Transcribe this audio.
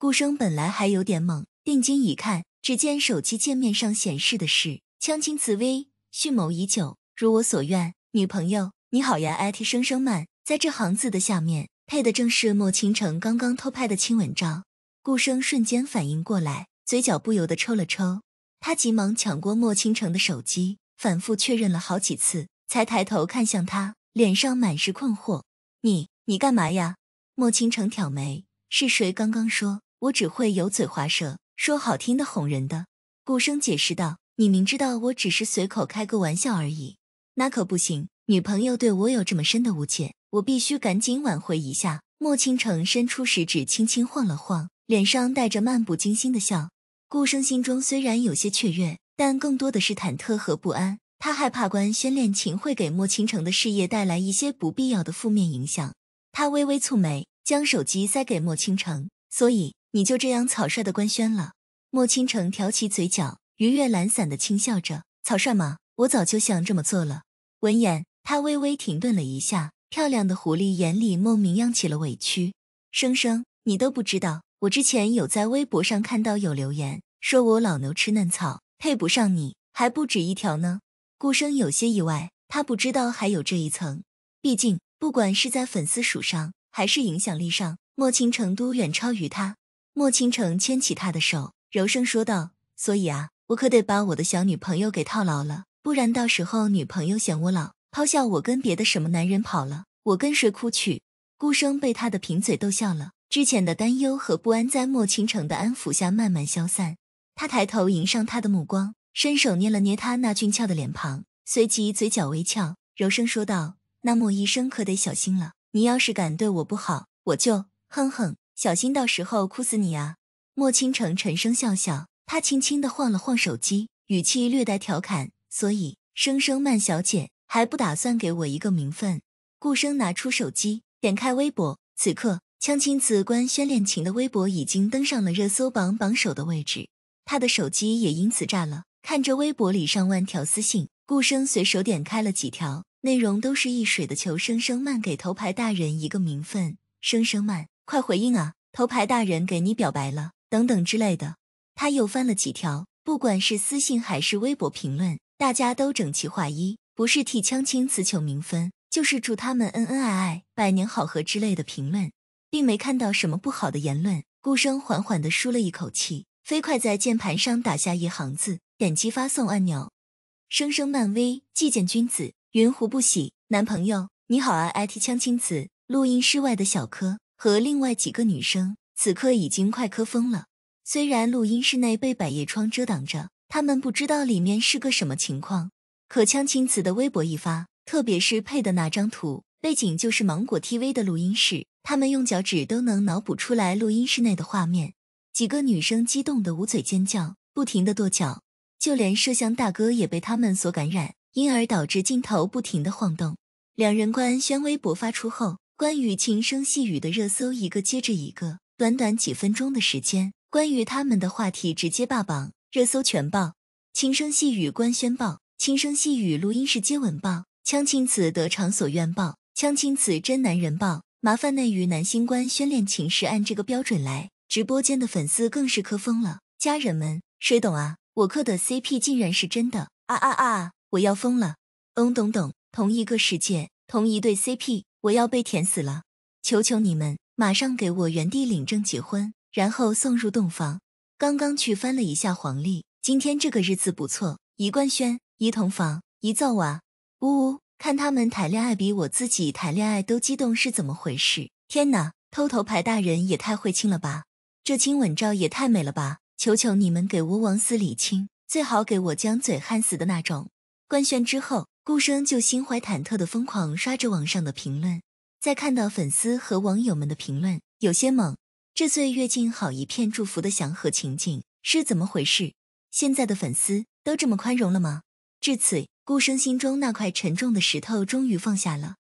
顾生本来还有点懵，定睛一看，只见手机界面上显示的是“枪青紫薇蓄谋已久，如我所愿，女朋友你好呀”。IT 声声慢在这行字的下面配的正是莫倾城刚刚偷拍的亲吻照。顾生瞬间反应过来，嘴角不由得抽了抽，他急忙抢过莫倾城的手机，反复确认了好几次，才抬头看向他，脸上满是困惑：“你你干嘛呀？”莫倾城挑眉：“是谁刚刚说？”我只会油嘴滑舌，说好听的哄人的。顾生解释道：“你明知道我只是随口开个玩笑而已，那可不行。女朋友对我有这么深的误解，我必须赶紧挽回一下。”莫倾城伸出食指轻轻晃了晃，脸上带着漫不经心的笑。顾生心中虽然有些雀跃，但更多的是忐忑和不安。他害怕官宣恋情会给莫倾城的事业带来一些不必要的负面影响。他微微蹙眉，将手机塞给莫倾城，所以。你就这样草率的官宣了。莫倾城挑起嘴角，愉悦懒散的轻笑着。草率吗？我早就想这么做了。闻言，他微微停顿了一下，漂亮的狐狸眼里莫名漾起了委屈。生生，你都不知道，我之前有在微博上看到有留言说我老牛吃嫩草，配不上你，还不止一条呢。顾生有些意外，他不知道还有这一层。毕竟，不管是在粉丝数上还是影响力上，莫倾城都远超于他。莫倾城牵起他的手，柔声说道：“所以啊，我可得把我的小女朋友给套牢了，不然到时候女朋友嫌我老，抛下我跟别的什么男人跑了，我跟谁哭去？”孤生被他的贫嘴逗笑了，之前的担忧和不安在莫倾城的安抚下慢慢消散。他抬头迎上他的目光，伸手捏了捏他那俊俏的脸庞，随即嘴角微翘，柔声说道：“那莫医生可得小心了，你要是敢对我不好，我就哼哼。”小心，到时候哭死你啊！莫倾城沉声笑笑，她轻轻地晃了晃手机，语气略带调侃。所以，生生慢小姐还不打算给我一个名分？顾生拿出手机，点开微博。此刻，枪青子官宣恋情的微博已经登上了热搜榜榜首的位置，他的手机也因此炸了。看着微博里上万条私信，顾生随手点开了几条，内容都是易水的求生生慢给头牌大人一个名分，生生慢，快回应啊！头牌大人给你表白了，等等之类的。他又翻了几条，不管是私信还是微博评论，大家都整齐划一，不是替枪青辞求名分，就是祝他们恩恩爱爱、百年好合之类的评论，并没看到什么不好的言论。顾生缓缓地舒了一口气，飞快在键盘上打下一行字，点击发送按钮。声声漫威，既见君子，云胡不喜，男朋友你好啊，IT 枪青辞，录音室外的小柯。和另外几个女生此刻已经快磕疯了。虽然录音室内被百叶窗遮挡着，他们不知道里面是个什么情况。可江青瓷的微博一发，特别是配的那张图，背景就是芒果 TV 的录音室，他们用脚趾都能脑补出来录音室内的画面。几个女生激动的捂嘴尖叫，不停的跺脚，就连摄像大哥也被他们所感染，因而导致镜头不停的晃动。两人官宣微博发出后。关于情声细语的热搜一个接着一个，短短几分钟的时间，关于他们的话题直接霸榜热搜全爆。情声细语官宣爆，情声细语录音室接吻爆，枪青子得偿所愿爆，枪青子真男人爆。麻烦内娱男星官宣恋情是按这个标准来，直播间的粉丝更是磕疯了。家人们，谁懂啊？我磕的 CP 竟然是真的！啊啊啊！我要疯了！懂懂懂，同一个世界，同一对 CP。我要被舔死了！求求你们，马上给我原地领证结婚，然后送入洞房。刚刚去翻了一下黄历，今天这个日子不错。一官宣，一同房，一造娃。呜呜，看他们谈恋爱比我自己谈恋爱都激动，是怎么回事？天哪，偷头牌大人也太会亲了吧！这亲吻照也太美了吧！求求你们给我王死里亲，最好给我将嘴焊死的那种。官宣之后。顾生就心怀忐忑的疯狂刷着网上的评论，在看到粉丝和网友们的评论，有些懵。这岁月静好一片祝福的祥和情景是怎么回事？现在的粉丝都这么宽容了吗？至此，顾生心中那块沉重的石头终于放下了。